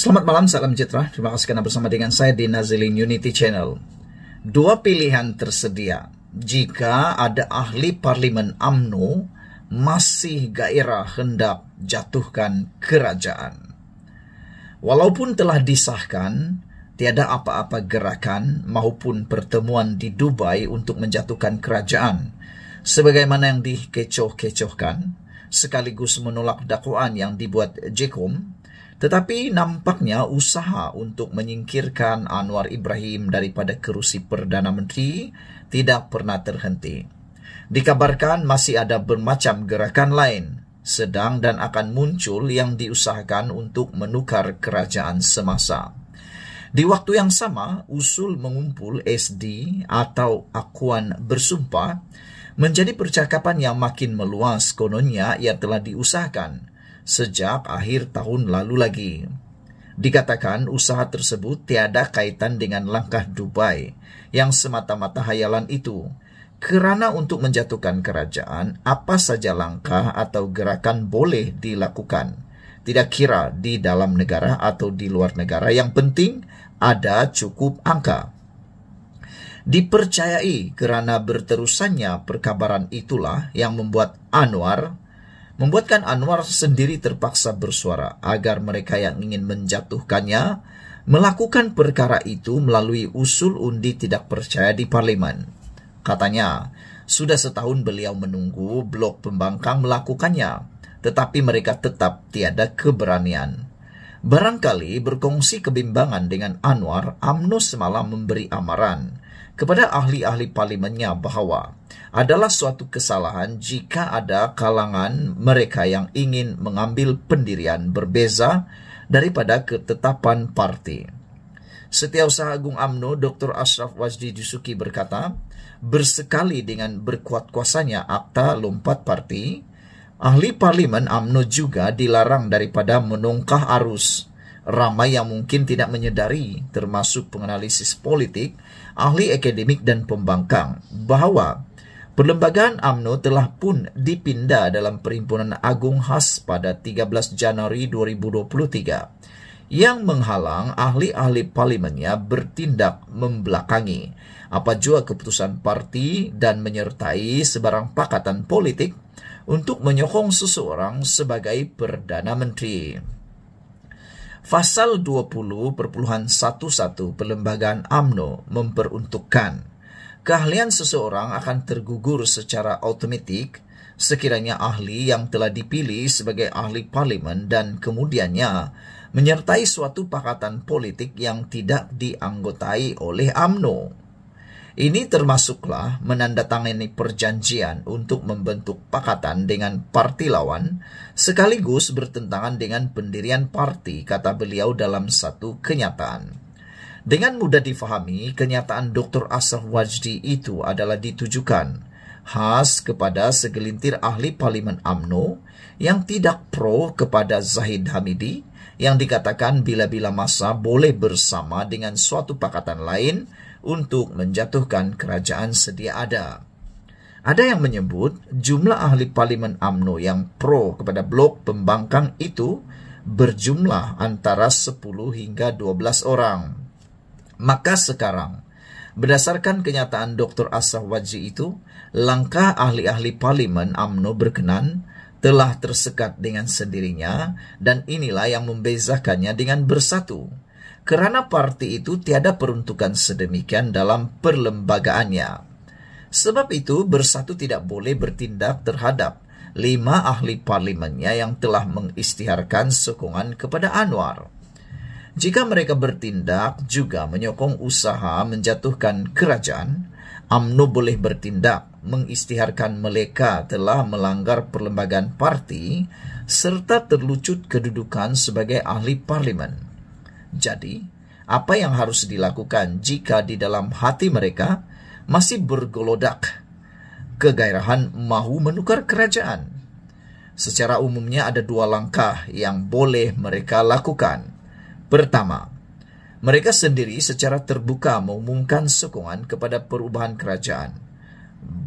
Selamat malam, salam citra. Terima kasih karena bersama dengan saya di Nazilin Unity Channel. Dua pilihan tersedia. Jika ada ahli parlimen AMNO masih gairah hendak jatuhkan kerajaan. Walaupun telah disahkan, tiada apa-apa gerakan maupun pertemuan di Dubai untuk menjatuhkan kerajaan. Sebagaimana yang dikecoh-kecohkan, sekaligus menolak dakwaan yang dibuat JECOM tetapi nampaknya usaha untuk menyingkirkan Anwar Ibrahim daripada kerusi Perdana Menteri tidak pernah terhenti. Dikabarkan masih ada bermacam gerakan lain sedang dan akan muncul yang diusahakan untuk menukar kerajaan semasa. Di waktu yang sama, usul mengumpul SD atau akuan bersumpah menjadi percakapan yang makin meluas kononnya ia telah diusahakan sejak akhir tahun lalu lagi. Dikatakan usaha tersebut tiada kaitan dengan langkah Dubai yang semata-mata hayalan itu. Kerana untuk menjatuhkan kerajaan, apa saja langkah atau gerakan boleh dilakukan. Tidak kira di dalam negara atau di luar negara, yang penting ada cukup angka. Dipercayai kerana berterusannya perkabaran itulah yang membuat Anwar membuatkan Anwar sendiri terpaksa bersuara agar mereka yang ingin menjatuhkannya melakukan perkara itu melalui usul undi tidak percaya di parlemen. Katanya, sudah setahun beliau menunggu blok pembangkang melakukannya, tetapi mereka tetap tiada keberanian. Barangkali berkongsi kebimbangan dengan Anwar, AMNO semalam memberi amaran kepada ahli-ahli parlimennya bahwa adalah suatu kesalahan jika ada kalangan mereka yang ingin mengambil pendirian berbeza daripada ketetapan parti. Setiausaha Agung AMNO Dr. Ashraf Wajdi Jusuki berkata, bersekali dengan berkuat kuasanya akta lompat parti, ahli parlimen AMNO juga dilarang daripada menungkah arus Ramai yang mungkin tidak menyadari, termasuk penganalisis politik, ahli akademik dan pembangkang, bahwa Perlembagaan AMNO telah pun dipindah dalam Perhimpunan Agung Khas pada 13 Januari 2023 yang menghalang ahli-ahli parlimennya bertindak membelakangi apa jua keputusan parti dan menyertai sebarang pakatan politik untuk menyokong seseorang sebagai Perdana Menteri. Pasal 20 perpuluhan 11 Perlembagaan AMNO memperuntukkan keahlian seseorang akan tergugur secara otomatik sekiranya ahli yang telah dipilih sebagai ahli parlimen dan kemudiannya menyertai suatu pakatan politik yang tidak dianggotai oleh AMNO. Ini termasuklah menandatangani perjanjian untuk membentuk pakatan dengan parti lawan, sekaligus bertentangan dengan pendirian parti, kata beliau dalam satu kenyataan. Dengan mudah difahami, kenyataan Dr. Ashraf Wajdi itu adalah ditujukan khas kepada segelintir ahli parlimen AMNO yang tidak pro kepada Zahid Hamidi, yang dikatakan bila-bila masa boleh bersama dengan suatu pakatan lain untuk menjatuhkan kerajaan sedia ada. Ada yang menyebut jumlah ahli parlimen AMNO yang pro kepada blok pembangkang itu berjumlah antara 10 hingga 12 orang. Maka sekarang, berdasarkan kenyataan Dr. Asaf Waji itu, langkah ahli-ahli parlimen AMNO berkenan telah tersekat dengan sendirinya dan inilah yang membezakannya dengan bersatu. Kerana parti itu tiada peruntukan sedemikian dalam perlembagaannya. Sebab itu bersatu tidak boleh bertindak terhadap lima ahli parlimennya yang telah mengistiharkan sokongan kepada Anwar. Jika mereka bertindak juga menyokong usaha menjatuhkan kerajaan, AMNO boleh bertindak mengistiharkan mereka telah melanggar perlembagaan parti serta terlucut kedudukan sebagai ahli parlimen. Jadi, apa yang harus dilakukan jika di dalam hati mereka masih bergolodak kegairahan mahu menukar kerajaan? Secara umumnya ada dua langkah yang boleh mereka lakukan. Pertama, mereka sendiri secara terbuka mengumumkan sokongan kepada perubahan kerajaan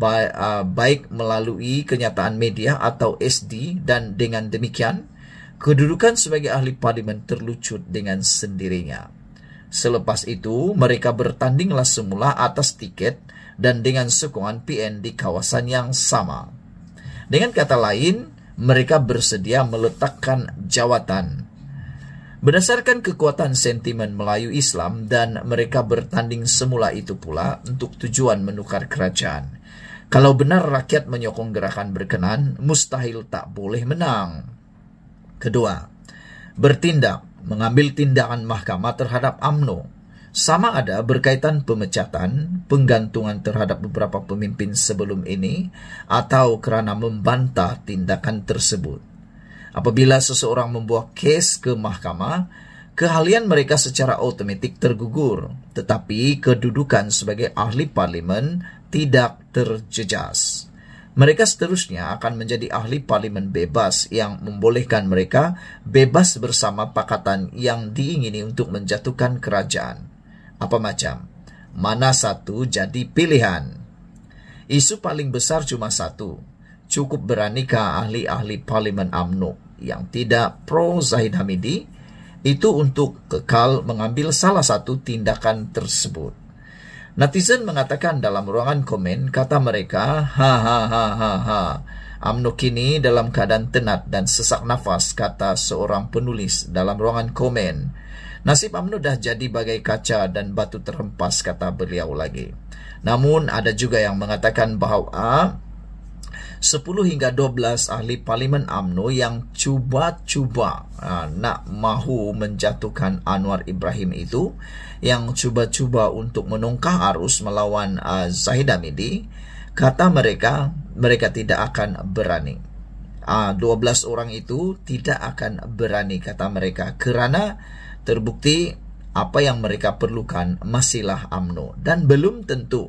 Uh, baik melalui kenyataan media atau SD dan dengan demikian kedudukan sebagai ahli parlimen terlucut dengan sendirinya. Selepas itu, mereka bertandinglah semula atas tiket dan dengan sokongan PN di kawasan yang sama. Dengan kata lain, mereka bersedia meletakkan jawatan. Berdasarkan kekuatan sentimen Melayu Islam dan mereka bertanding semula itu pula untuk tujuan menukar kerajaan kalau benar rakyat menyokong gerakan berkenan, mustahil tak boleh menang. Kedua, bertindak mengambil tindakan mahkamah terhadap AMNO sama ada berkaitan pemecatan, penggantungan terhadap beberapa pemimpin sebelum ini, atau kerana membantah tindakan tersebut. Apabila seseorang membuat kes ke mahkamah, keahlian mereka secara otomatik tergugur, tetapi kedudukan sebagai ahli parlimen tidak terjejas. Mereka seterusnya akan menjadi ahli parlimen bebas yang membolehkan mereka bebas bersama pakatan yang diingini untuk menjatuhkan kerajaan. Apa macam? Mana satu jadi pilihan? Isu paling besar cuma satu. Cukup beranikah ahli-ahli parlimen UMNO yang tidak pro Zahid Hamidi itu untuk kekal mengambil salah satu tindakan tersebut. Netizen mengatakan dalam ruangan komen, kata mereka, ha ha ha ha ha. UMNO kini dalam keadaan tenat dan sesak nafas, kata seorang penulis dalam ruangan komen. Nasib amnu dah jadi bagai kaca dan batu terhempas, kata beliau lagi. Namun, ada juga yang mengatakan bahawa 10 hingga 12 ahli parlimen AMNO yang cuba-cuba uh, nak mahu menjatuhkan Anwar Ibrahim itu yang cuba-cuba untuk menungkah arus melawan uh, Zahid Hamidi kata mereka mereka tidak akan berani. Uh, ah, 12 orang itu tidak akan berani kata mereka kerana terbukti apa yang mereka perlukan masihlah AMNO dan belum tentu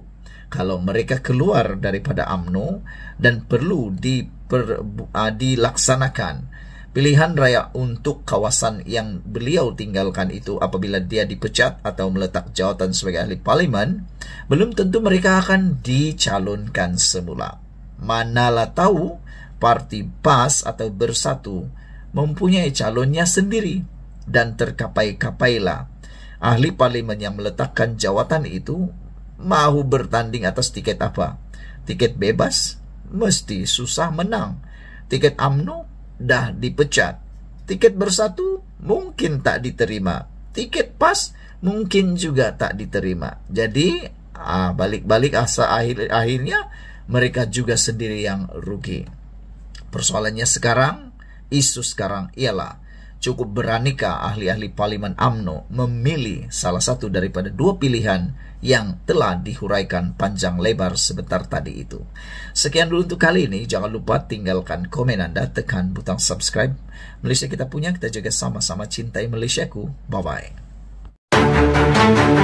kalau mereka keluar daripada AMNO dan perlu diper, uh, dilaksanakan pilihan raya untuk kawasan yang beliau tinggalkan itu apabila dia dipecat atau meletak jawatan sebagai ahli parlimen, belum tentu mereka akan dicalonkan semula. Manalah tahu parti PAS atau Bersatu mempunyai calonnya sendiri dan terkapai-kapailah ahli parlimen yang meletakkan jawatan itu mau bertanding atas tiket apa? Tiket bebas? Mesti susah menang. Tiket AMNO? Dah dipecat. Tiket bersatu? Mungkin tak diterima. Tiket PAS? Mungkin juga tak diterima. Jadi, ah, balik-balik asa akhir akhirnya mereka juga sendiri yang rugi. Persoalannya sekarang, isu sekarang ialah cukup beranikah ahli-ahli Parlimen AMNO memilih salah satu daripada dua pilihan yang telah dihuraikan panjang lebar sebentar tadi itu. Sekian dulu untuk kali ini. Jangan lupa tinggalkan komen Anda, tekan butang subscribe. Malaysia kita punya, kita jaga sama-sama cintai Malaysiaku. Bye-bye.